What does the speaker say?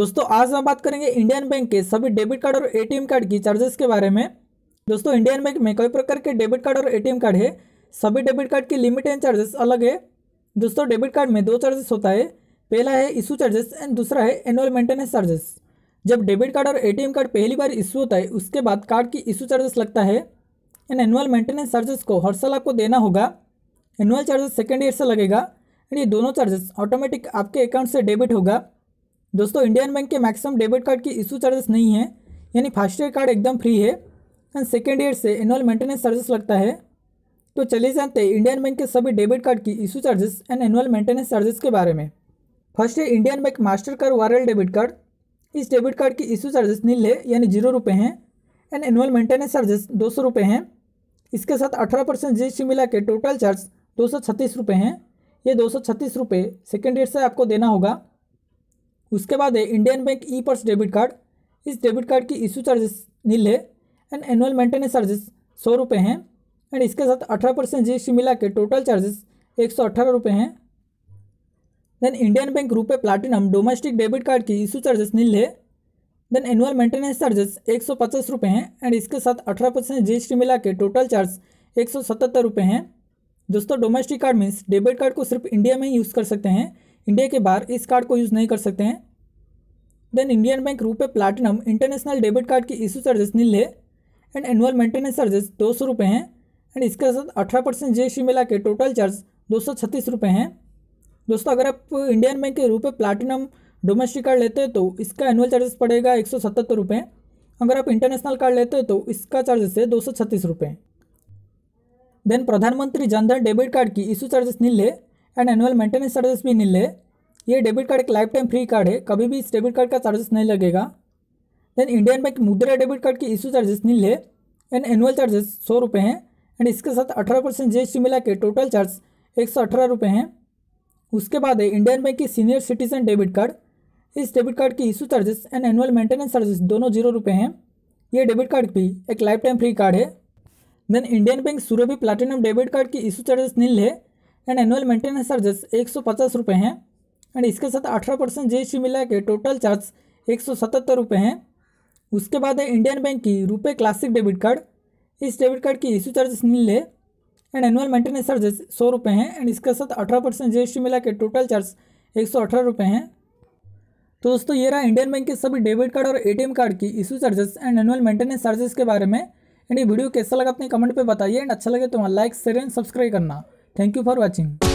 दोस्तों आज हम बात करेंगे इंडियन बैंक के सभी डेबिट कार्ड और एटीएम कार्ड की चार्जेस के बारे में दोस्तों इंडियन बैंक में कई प्रकार के डेबिट कार्ड और एटीएम कार्ड है सभी डेबिट कार्ड की लिमिट एंड चार्जेस अलग है दोस्तों डेबिट कार्ड में दो चार्जेस होता है पहला है इशू चार्जेस एंड दूसरा है एनुअल मेंटेनेंस चार्जेस जब डेबिट कार्ड और ए कार्ड पहली बार इशू होता है उसके बाद कार्ड की इशू चार्जेस लगता है एंड एनुअल मेंटेनेंस चार्जेस को हर साल आपको देना होगा एनुअल चार्जेस सेकेंड ईयर से लगेगा एंड ये दोनों चार्जेस ऑटोमेटिक आपके अकाउंट से डेबिट होगा दोस्तों इंडियन बैंक के मैक्सिमम डेबिट कार्ड की इशू चार्जेस नहीं है यानी फर्स्ट ईयर कार्ड एकदम फ्री है एंड सेकेंड ईयर से एनुअल मेंटेनेंस चार्जेस लगता है तो चलिए जानते हैं इंडियन बैंक के सभी डेबिट कार्ड की issue charges and annual maintenance charges के बारे में फर्स्ट है इंडियन बैंक मास्टर कार्ड वायरल डेबिट कार्ड इस डेबिट कार्ड की इशू चार्जेस नील है यानी जीरो रुपये हैं एंड एनुअल मेंटेनेंस चार्जेस दो सौ रुपये हैं इसके साथ अठारह परसेंट जी मिला के टोटल चार्ज दो सौ छत्तीस रुपये हैं ये दो सौ छत्तीस रुपये सेकेंड ईयर से आपको देना होगा उसके बाद है Indian bank e purse debit card इस डेबिट कार्ड की इशू चार्जेस नील है एंड एनुअल मेंटेनेंस चार्जेस सौ रुपये हैं एंड इसके साथ अठारह परसेंट जी एस टी मिला के टोटल चार्जेस एक सौ अठारह रुपये हैं then Indian bank RuPay platinum domestic debit card की इशू चार्जेस नील है देन एनुअल मेंटेनेंस चार्जेस एक सौ पचास रुपये हैं एंड इसके साथ अठारह परसेंट जी एस टी मिला के टोटल चार्ज एक सौ सतहत्तर रुपये हैं दोस्तों domestic card means debit card को सिर्फ इंडिया में ही यूज़ कर सकते हैं इंडिया के बाहर इस कार्ड को यूज़ नहीं कर सकते हैं then Indian bank RuPay platinum international debit card की इशू चार्जेस नील है एंड एनुअल मेंटेनेंस चार्जेस दो सौ रुपये हैं एंड इसके साथ अठारह परसेंट जी मिला के टोटल चार्ज दो सौ छत्तीस रुपये हैं दोस्तों अगर आप इंडियन बैंक के रुपये प्लाटिनम डोमेस्टिक कार्ड लेते हैं तो इसका एनुअल चार्जेस पड़ेगा एक सौ सतहत्तर रुपये अगर आप इंटरनेशनल कार्ड लेते हैं तो इसका चार्जेस है दो सौ छत्तीस रुपये then Pradhan Mantri Jan Dhan debit card की इशू चार्जेस नील है एंड एनुअल मेंटेनेंस चार्जेस भी नील है ये डेबिट कार्ड एक लाइफ टाइम फ्री कार्ड है कभी भी इस डेबिट कार्ड का चार्जेस नहीं लगेगा then Indian bank Mudra debit card की इशू चार्जेस नील है एंड एनुअल चार्जेस सौ रुपये हैं एंड इसके साथ अठारह परसेंट जी एस टी मिला के टोटल चार्ज एक सौ अठारह रुपये हैं उसके बाद है इंडियन बैंक की सीनियर सिटीजन डेबिट कार्ड इस डेबिट कार्ड की issue charges and annual maintenance charges दोनों जीरो रुपये हैं ये डेबिट कार्ड भी एक लाइफ टाइम फ्री कार्ड है then Indian bank Surabhi platinum debit card की इशू चार्जेस नील है एंड एनुअल मेंटेनेंस चार्जेस एक सौ पचास रुपये हैं एंड इसके साथ अठारह परसेंट जी एस टी मिला के टोटल चार्ज एक सौ सतहत्तर रुपये हैं उसके बाद है इंडियन बैंक की रुपये क्लासिक डेबिट कार्ड इस डेबिट कार्ड की इश्यू चार्जेस ले एंड एनुअल मेंटेनेंस चार्जेस सौ रुपये हैं एंड इसके साथ अठारह परसेंट जी एस टी मिला के टोटल चार्ज एक सौ अठारह रुपये हैं तो दोस्तों ये रहा इंडियन बैंक के सभी डेबिट कार्ड और एम कार्ड की issue charges and annual maintenance charges के बारे में एंड ये वीडियो कैसा लगा अपने कमेंट पर बताइए एंड अच्छा लगे तो वहाँ लाइक शेयर एंड सब्सक्राइब करना थैंक यू फॉर वॉचिंग